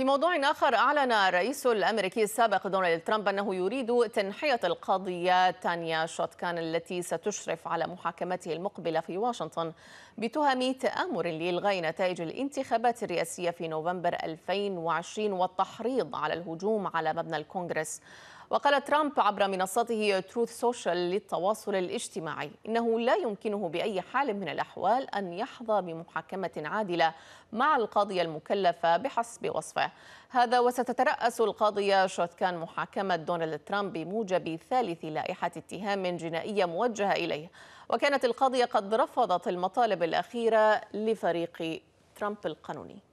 في موضوع آخر أعلن الرئيس الأمريكي السابق دونالد ترامب أنه يريد تنحية القاضية تانيا شوتكان التي ستشرف على محاكمته المقبلة في واشنطن بتهم تآمر لإلغاء نتائج الانتخابات الرئاسية في نوفمبر 2020 والتحريض على الهجوم على مبنى الكونغرس وقال ترامب عبر منصته تروث سوشيال للتواصل الاجتماعي إنه لا يمكنه بأي حال من الأحوال أن يحظى بمحاكمة عادلة مع القاضية المكلفة بحسب وصفه هذا وستترأس القاضية شوتكان محاكمة دونالد ترامب بموجب ثالث لائحة اتهام جنائية موجهة إليه وكانت القاضية قد رفضت المطالب الأخيرة لفريق ترامب القانوني